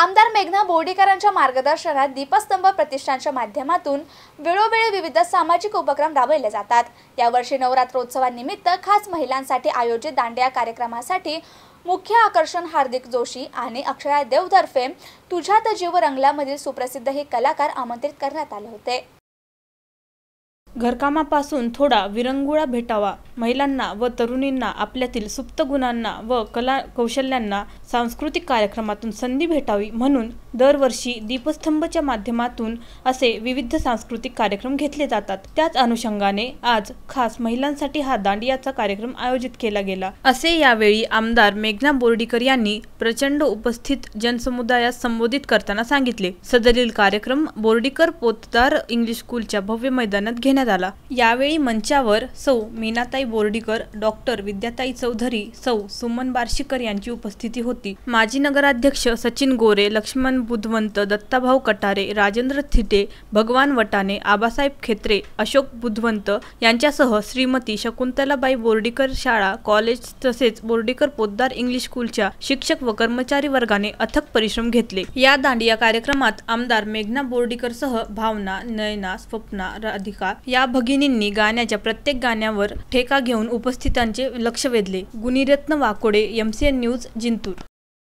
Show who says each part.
Speaker 1: आमदार मेघना बोर्डीकरांच्या मार्गदर्शनात दीपस्तंभ प्रतिष्ठानच्या माध्यमातून वेळोवेळी विविध सामाजिक उपक्रम राबवले जातात यावर्षी नवरात्रोत्सवानिमित्त खास महिलांसाठी आयोजित दांडिया कार्यक्रमासाठी मुख्य आकर्षण हार्दिक जोशी आणि अक्षरा देवतर्फे तुझ्यात जीव रंगलामधील सुप्रसिद्ध हे कलाकार आमंत्रित करण्यात आले होते
Speaker 2: घरकामापासून थोडा विरंगुळा भेटावा महिलांना व तरुणींना आपल्यातील सुप्त गुणांना व कला कौशल्यांना सांस्कृतिक कार्यक्रमातून संधी भेटावी म्हणून दरवर्षी दीपस्तंभच्या माध्यमातून असे विविध सांस्कृतिक कार्यक्रम घेतले जातात त्याच अनुषंगाने आज खास महिलांसाठी हा दांडियाचा कार्यक्रम आयोजित केला गेला असे यावेळी आमदार मेघना बोर्डीकर यांनी प्रचंड उपस्थित जनसमुदायास संबोधित करताना सांगितले सदरील कार्यक्रम बोर्डीकर पोतदार इंग्लिश स्कूलच्या भव्य मैदानात घेण्यात करण्यात आला यावेळी मंचावर सौ मीनाताई बोर्डीकर डॉक्टर विद्याताई चौधरी सौ सुमन बार्शीकर यांची उपस्थिती होती माजी नगराध्यक्ष सचिन गोरे लक्ष्मण बुधवंत दत्ताभाऊ कटारे राजेंद्र थिटे भगवान वटाने आबासाहेब खेत्रे अशोक बुधवंत यांच्यासह श्रीमती शकुंतलाबाई बोर्डीकर शाळा कॉलेज तसेच बोर्डीकर पोद्दार इंग्लिश स्कूलच्या शिक्षक व कर्मचारी वर्गाने अथक परिश्रम घेतले या दांडिया कार्यक्रमात आमदार मेघना बोर्डीकरसह भावना नयना स्वप्ना राधिका या भगिनींनी गाण्याच्या प्रत्येक गाण्यावर ठेका घेऊन उपस्थितांचे लक्ष वेधले गुणीरत्न वाकोडे एमसीएन न्यूज जिंतूर